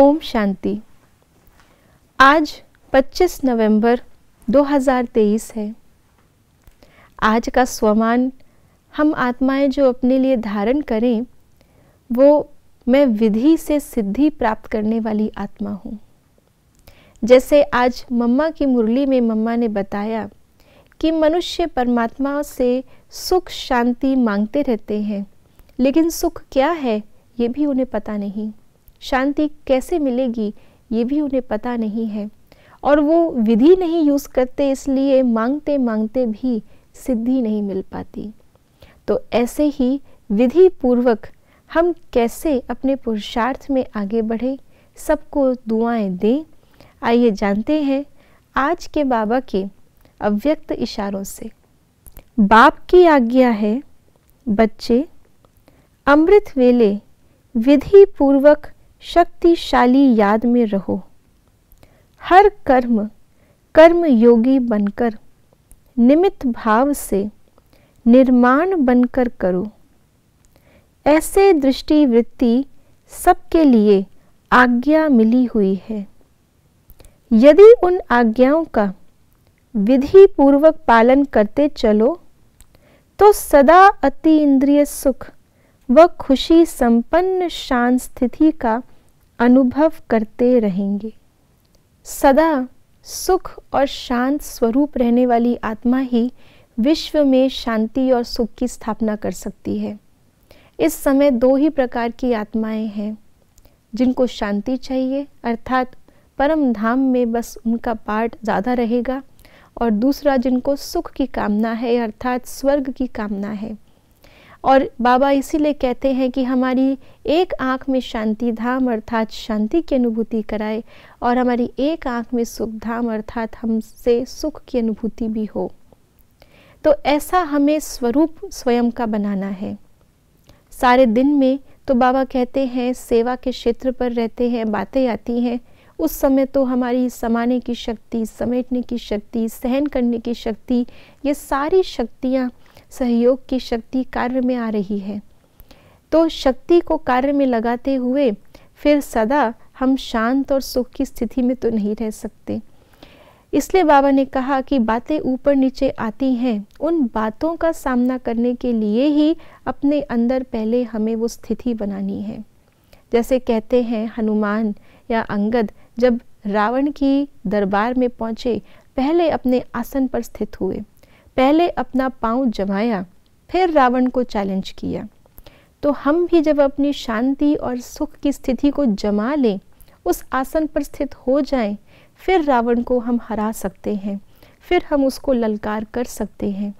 ओम शांति आज 25 नवंबर 2023 है आज का स्वमान हम आत्माएं जो अपने लिए धारण करें वो मैं विधि से सिद्धि प्राप्त करने वाली आत्मा हूँ जैसे आज मम्मा की मुरली में मम्मा ने बताया कि मनुष्य परमात्मा से सुख शांति मांगते रहते हैं लेकिन सुख क्या है ये भी उन्हें पता नहीं शांति कैसे मिलेगी ये भी उन्हें पता नहीं है और वो विधि नहीं यूज़ करते इसलिए मांगते मांगते भी सिद्धि नहीं मिल पाती तो ऐसे ही विधि पूर्वक हम कैसे अपने पुरुषार्थ में आगे बढ़े सबको दुआएं दें आइए जानते हैं आज के बाबा के अव्यक्त इशारों से बाप की आज्ञा है बच्चे अमृत वेले विधि पूर्वक शक्तिशाली याद में रहो हर कर्म कर्म योगी बनकर निमित भाव से निर्माण बनकर करो ऐसे दृष्टिवृत्ति सबके लिए आज्ञा मिली हुई है यदि उन आज्ञाओं का विधि पूर्वक पालन करते चलो तो सदा अति इंद्रिय सुख व खुशी संपन्न शांत स्थिति का अनुभव करते रहेंगे सदा सुख और शांत स्वरूप रहने वाली आत्मा ही विश्व में शांति और सुख की स्थापना कर सकती है इस समय दो ही प्रकार की आत्माएं हैं जिनको शांति चाहिए अर्थात परम धाम में बस उनका पाठ ज़्यादा रहेगा और दूसरा जिनको सुख की कामना है अर्थात स्वर्ग की कामना है और बाबा इसीलिए कहते हैं कि हमारी एक आँख में शांति धाम अर्थात शांति की अनुभूति कराए और हमारी एक आँख में सुख धाम अर्थात हमसे सुख की अनुभूति भी हो तो ऐसा हमें स्वरूप स्वयं का बनाना है सारे दिन में तो बाबा कहते हैं सेवा के क्षेत्र पर रहते हैं बातें आती हैं उस समय तो हमारी समाने की शक्ति समेटने की शक्ति सहन करने की शक्ति ये सारी शक्तियाँ सहयोग की शक्ति कार्य में आ रही है तो शक्ति को कार्य में लगाते हुए फिर सदा हम शांत और सुख की स्थिति में तो नहीं रह सकते इसलिए बाबा ने कहा कि बातें ऊपर नीचे आती हैं उन बातों का सामना करने के लिए ही अपने अंदर पहले हमें वो स्थिति बनानी है जैसे कहते हैं हनुमान या अंगद जब रावण की दरबार में पहुंचे पहले अपने आसन पर स्थित हुए पहले अपना पांव जमाया फिर रावण को चैलेंज किया तो हम भी जब अपनी शांति और सुख की स्थिति को जमा लें उस आसन पर स्थित हो जाएं, फिर रावण को हम हरा सकते हैं फिर हम उसको ललकार कर सकते हैं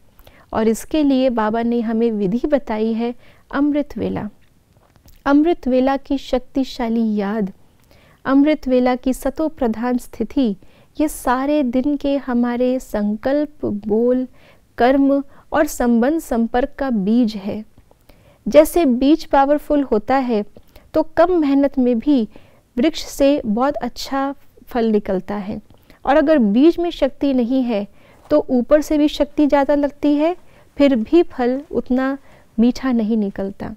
और इसके लिए बाबा ने हमें विधि बताई है अमृत वेला अमृत वेला की शक्तिशाली याद अमृत वेला की सतो प्रधान स्थिति ये सारे दिन के हमारे संकल्प बोल कर्म और संबंध संपर्क का बीज है जैसे बीज पावरफुल होता है तो कम मेहनत में भी वृक्ष से बहुत अच्छा फल निकलता है और अगर बीज में शक्ति नहीं है तो ऊपर से भी शक्ति ज़्यादा लगती है फिर भी फल उतना मीठा नहीं निकलता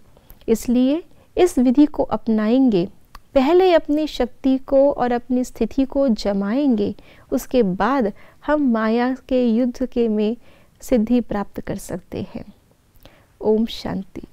इसलिए इस विधि को अपनाएंगे पहले अपनी शक्ति को और अपनी स्थिति को जमाएंगे उसके बाद हम माया के युद्ध के में सिद्धि प्राप्त कर सकते हैं ओम शांति